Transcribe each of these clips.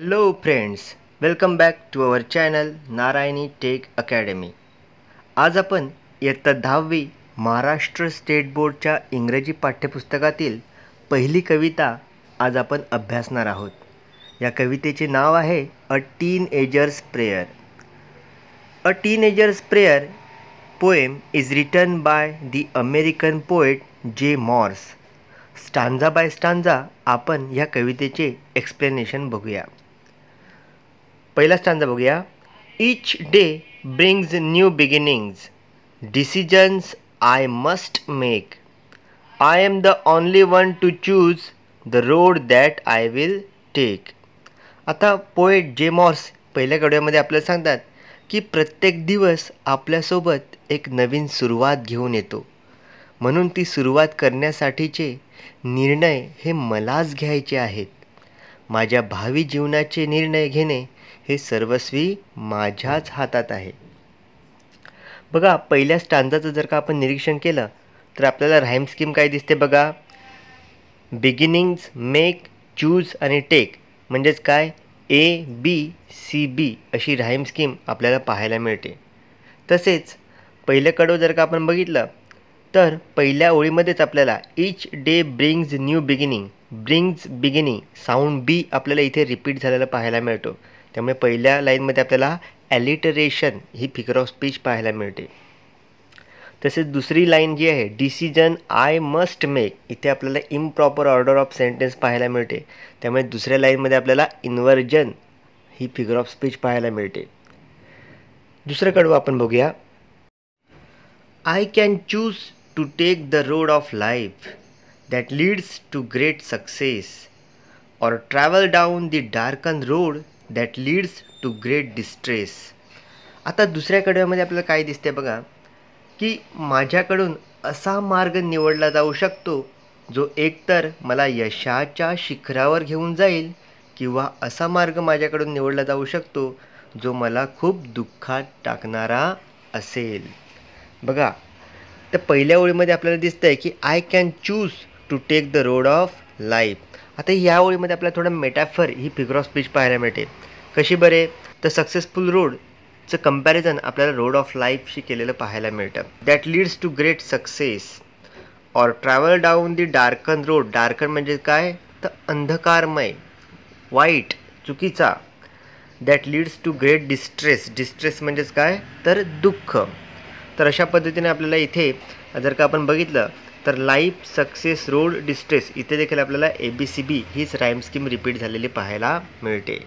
Hello friends welcome back to our channel Narayani tech academy आज आपण इयत्ता दहावी महाराष्ट्र स्टेट बोर्डच्या इंग्रजी पाठ्यपुस्तकातील पहिली कविता आज आपण अभ्यासणार आहोत या कवितेचे नाव आहे a teenager's prayer a teenager's prayer poem is written by the American poet J Morse stanza by stanza आपण ह्या कवितेचे एक्सप्लेनेशन बघूया पहिला स्टांजा बघूया each day brings new beginnings decisions I must make I am the only one to choose the road that I will take आता poet J Morse पहिल्या कडव्यामध्ये आपल्याला सांगतात की प्रत्येक दिवस आपल्यासोबत एक नवीन सुरुवात घेऊन येतो म्हणून ती सुरुवात करण्यासाठीचे निर्णय हे मलाच घ्यायचे आहेत माझ्या भावी जीवनाचे निर्णय घेणे हे सर्वस्वी माझ्याच हातात आहे बघा पहिल्या स्टांजाचं जर का आपण निरीक्षण केलं तर आपल्याला राईम स्कीम काय दिसते बघा बिगिनिंग्स मेक चूज आणि टेक म्हणजेच काय ए बी सी बी अशी राईम स्कीम आपल्याला पाहायला मिळते तसेच पहिलं कडव जर का आपण बघितलं तर पहिल्या ओळीमध्येच आपल्याला each day brings new beginning brings beginning sound B आपल्याला इथे रिपीट झालेला पाहायला मिळतो त्यामुळे पहिल्या लाईनमध्ये आपल्याला ॲलिटरेशन ही फिगर ऑफ स्पीच पाहायला मिळते तसेच दुसरी लाईन जी आहे डिसिजन आय मस्ट मेक इथे आपल्याला इम्प्रॉपर ऑर्डर ऑफ सेंटेन्स पाहायला मिळते त्यामुळे दुसऱ्या लाईनमध्ये आपल्याला इन्वर्जन ही फिगर ऑफ स्पीच पाहायला मिळते दुसरं कडवं आपण बघूया I can choose to take the road of life that leads to great success or travel down the darken road that leads to great distress आता दुसऱ्या कडव्यामध्ये आपल्याला काय दिसते बघा की माझ्याकडून असा मार्ग निवडला जाऊ शकतो जो एकतर मला यशाच्या शिखरावर घेऊन जाईल किंवा असा मार्ग माझ्याकडून निवडला जाऊ शकतो जो मला खूप दुःखात टाकणारा असेल बघा तर पहिल्या ओळीमध्ये आपल्याला दिसतं आहे की I can choose to take the road of life आता या ओळीमध्ये आपल्याला थोडं मेटाफर ही फिगर ऑफ स्पीच पाहायला मिळते कशी बरे तर सक्सेसफुल रोडचं कम्पॅरिझन आपल्याला रोड ऑफ लाईफशी केलेलं पाहायला मिळतं that leads to great success or travel down the darken road darken म्हणजे काय तर अंधकारमय वाईट चुकीचा that leads to great distress distress म्हणजेच काय तर दुःख तर अशा पद्धतीने आपल्याला इथे जर का आपण बघितलं तर लाईफ सक्सेस रोड डिस्ट्रेस इथे देखील आपल्याला ए बी सी बी हीच राईम स्कीम रिपीट झालेली पाहायला मिळते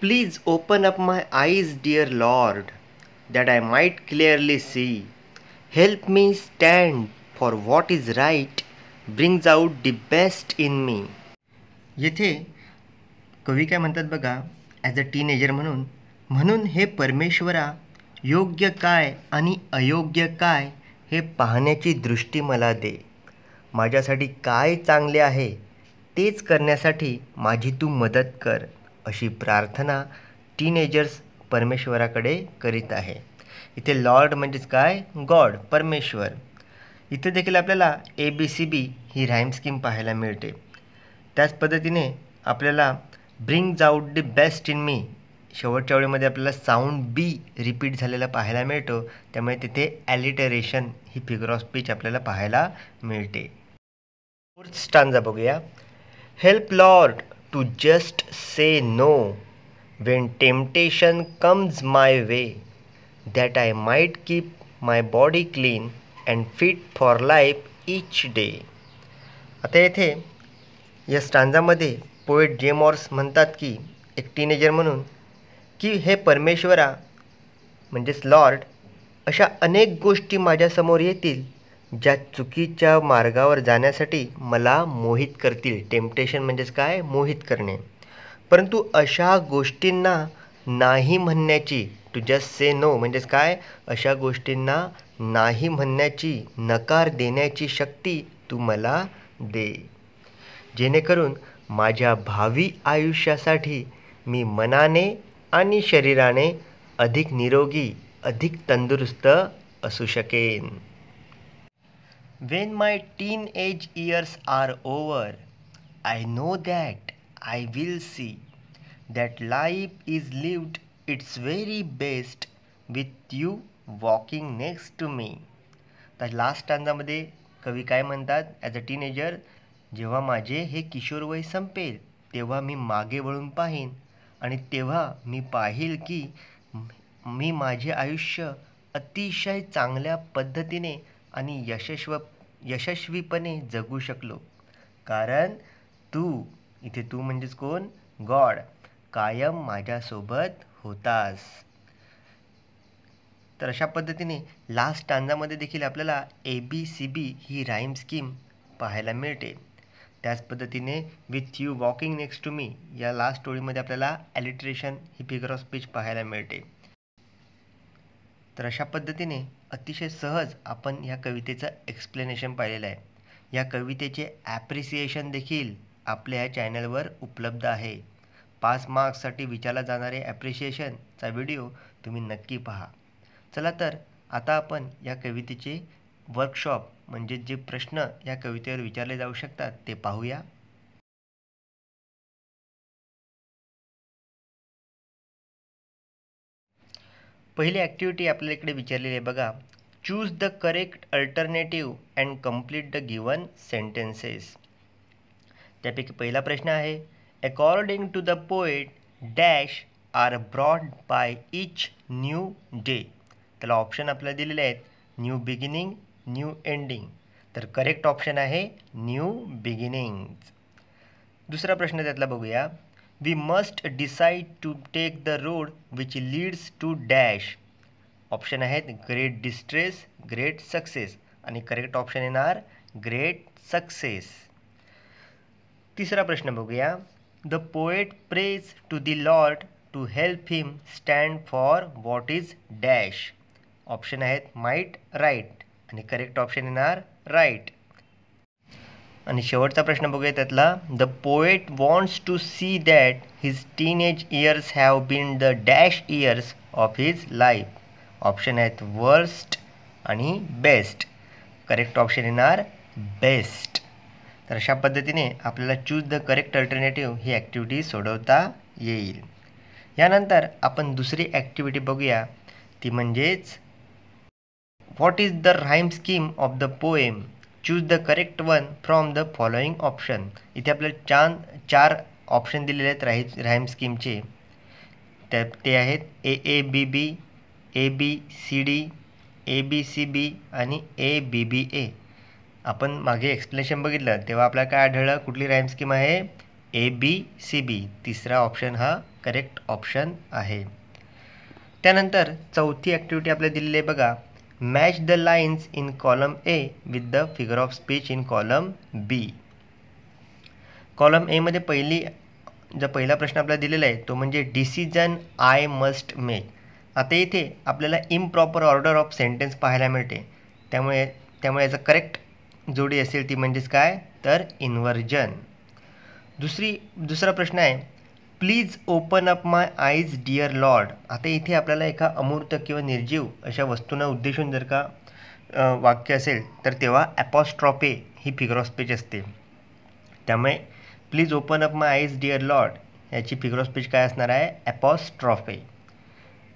please open up my eyes dear Lord that I might clearly see help me stand for what is right brings out the best in me येथे कवी काय म्हणतात बघा as a teenager म्हणून म्हणून हे परमेश्वरा योग्य काय आणि अयोग्य काय हे पाहण्याची दृष्टी मला दे माझ्यासाठी काय चांगले आहे तेच करण्यासाठी माझी तू मदत कर अशी प्रार्थना टीनेजर्स परमेश्वराकडे करीत आहे इथे लॉर्ड म्हणजेच काय गॉड परमेश्वर इथे देखील आपल्याला ए बी सी बी ही राईम स्कीम पाहायला मिळते त्याच पद्धतीने आपल्याला brings out the best in me शेवटच्या ओळीमध्ये आपल्याला साऊंड बी रिपीट झालेला पाहायला मिळतो त्यामुळे तिथे ॲलिटरेशन ही फिगर ऑफ स्पीच आपल्याला पाहायला मिळते फोर्थ स्टांजा बघूया help Lord to just say no when temptation comes my way that I might keep my body clean and fit for life each day आता येथे या स्टांजामध्ये पोएट जेमॉर्स म्हणतात की एक टीनेजर म्हणून की हे परमेश्वरा म्हणजेच लॉर्ड अशा अनेक गोष्टी माझ्यासमोर येतील ज्या चुकीच्या मार्गावर जाण्यासाठी मला मोहित करतील टेम्पटेशन म्हणजेच काय मोहित करणे परंतु अशा गोष्टींना नाही म्हणण्याची टू जस्ट से नो म्हणजेच काय अशा गोष्टींना नाही म्हणण्याची नकार देण्याची शक्ती तू मला दे जेणेकरून माझ्या भावी आयुष्यासाठी मी मनाने आणि शरीराने अधिक निरोगी अधिक तंदुरुस्त असू शकेन when my teenage years are over I know that I will see that life is lived its very best with you walking next to me तर लास्ट टांजामध्ये कवी काय म्हणतात ॲज अ टीनेजर जेव्हा माझे हे किशोर वय संपेल तेव्हा मी मागे वळून पाहीन आणि तेव्हा मी पाहील की मी माझे आयुष्य अतिशय चांगल्या पद्धतीने आणि यशस्व यशस्वीपणे जगू शकलो कारण तू इथे तू म्हणजेच कोण गॉड कायम माझ्यासोबत होतास तर अशा पद्धतीने लास्ट टांजामध्ये देखील आपल्याला ए बी सी बी ही राईम स्कीम पाहायला मिळते त्याच पद्धतीने with you walking next to me या लास्ट स्टोरीमध्ये आपल्याला ॲलिट्रेशन ही फिगर ऑफ स्पीच पाहायला मिळते तर अशा पद्धतीने अतिशय सहज आपण या कवितेचं एक्सप्लेनेशन पाहिलेलं आहे या कवितेचे ॲप्रिसिएशन देखील आपल्या या चॅनलवर उपलब्ध आहे पाच मार्क्ससाठी विचारला जाणारे ॲप्रिशिएशनचा व्हिडिओ तुम्ही नक्की पहा चला तर आता आपण या कवितेचे वर्कशॉप म्हणजे जे प्रश्न या कवितेवर विचारले जाऊ शकतात ते पाहूया पहिली ॲक्टिव्हिटी आपल्या इकडे विचारलेली आहे बघा choose the correct alternative and complete the given sentences त्यापैकी पहिला प्रश्न आहे according to the poet dash are brought by each new day त्याला ऑप्शन आपल्याला दिलेले आहेत न्यू बिगिनिंग न्यू एंडिंग तर करेक्ट ऑप्शन आहे न्यू बिगिनिंग्ज दुसरा प्रश्न त्यातला बघूया we must decide to take the road which leads to dash option आहेत ग्रेट डिस्ट्रेस ग्रेट सक्सेस आणि करेक्ट ऑप्शन येणार ग्रेट सक्सेस तिसरा प्रश्न बघूया the poet prays to the Lord to help him stand for what is dash option आहेत might right आणि correct option येणार right आणि शेवटचा प्रश्न बघूया त्यातला the poet wants to see that his teenage years have been the dash years of his life option आहेत worst आणि बेस्ट करेक्ट ऑप्शन येणार बेस्ट तर अशा पद्धतीने आपल्याला चूज द करेक्ट अल्टरनेटिव्ह ही ॲक्टिव्हिटी सोडवता येईल यानंतर आपण दुसरी ॲक्टिव्हिटी बघूया ती म्हणजेच What is the rhyme scheme of the poem choose the correct one from the following option इथे आपल्याला चार चार ऑप्शन दिलेले आहेत राही राईम स्कीमचे ते आहेत A A B B A B C D A B C B आणि ए बी बी ए आपण मागे एक्सप्लेनेशन बघितलं तेव्हा आपल्याला काय आढळलं कुठली राईम स्कीम आहे ए बी सी बी तिसरा ऑप्शन हा करेक्ट ऑप्शन आहे त्यानंतर चौथी ॲक्टिव्हिटी आपल्याला दिलेली आहे बघा match the lines in column A with the figure of speech in column B. Column एमध्ये पहिली जो पहिला प्रश्न आपल्याला दिलेला आहे तो म्हणजे डिसिजन आय मस्ट मेक आता इथे आपल्याला इम्प्रॉपर ऑर्डर ऑफ सेंटेन्स पाहायला मिळते त्यामुळे त्यामुळे याचा करेक्ट जोडी असेल ती म्हणजेच काय तर इन्व्हर्जन दुसरी दुसरा प्रश्न आहे please open up my eyes dear Lord आता इथे आपल्याला एका अमूर्त किंवा निर्जीव अशा वस्तूंना उद्देशून जर का वाक्य असेल तर तेव्हा ॲपॉस्ट्रॉपे ही फिगर ऑफ स्पीच असते त्यामुळे please open up my eyes dear Lord याची फिगर ऑफ स्पीच काय असणार आहे ॲपॉस्ट्रॉफे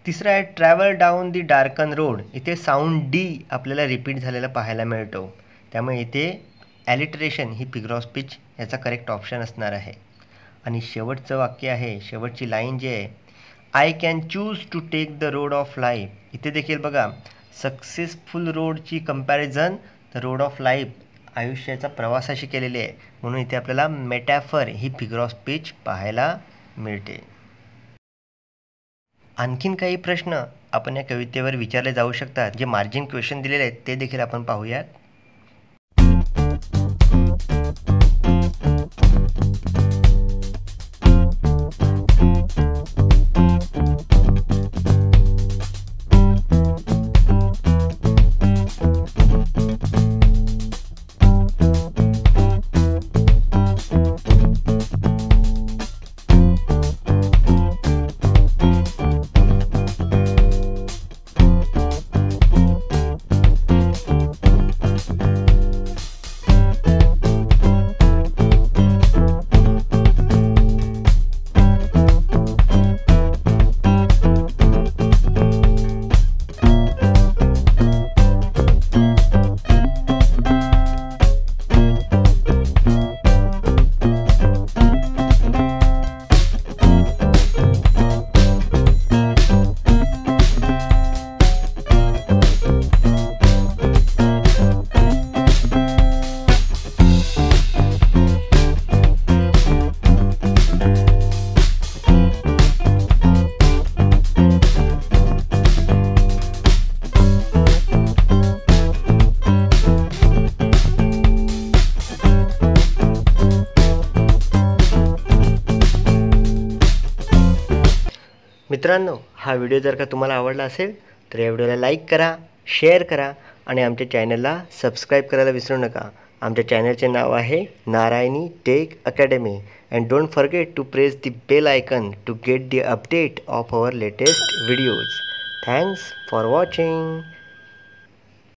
तिसरं आहे travel down the darken road इथे साऊंड डी आपल्याला रिपीट झालेला पाहायला मिळतो त्यामुळे इथे ॲलिटरेशन ही फिगर ऑफ स्पीच याचा करेक्ट ऑप्शन असणार आहे आणि शेवटचं वाक्य आहे शेवटची लाईन जी आहे I can choose to take the road of life इथे देखील बघा सक्सेसफुल रोडची comparison the road of life आयुष्याचा प्रवासाशी केलेली आहे म्हणून इथे आपल्याला मेटॅफर ही फिगर ऑफ स्पीच पाहायला मिळते आणखीन काही प्रश्न आपण या कवितेवर विचारले जाऊ शकतात जे मार्जिन क्वेश्चन दिलेले आहेत ते देखील आपण पाहूयात मित्रांनो हा व्हिडिओ जर का तुम्हाला आवडला असेल तर या व्हिडिओला लाईक करा शेअर करा आणि आमच्या चॅनलला सबस्क्राईब करायला विसरू नका आमच्या चॅनलचे नाव आहे Narayani tech academy and don't forget to press the bell icon to get the update of our latest videos thanks for watching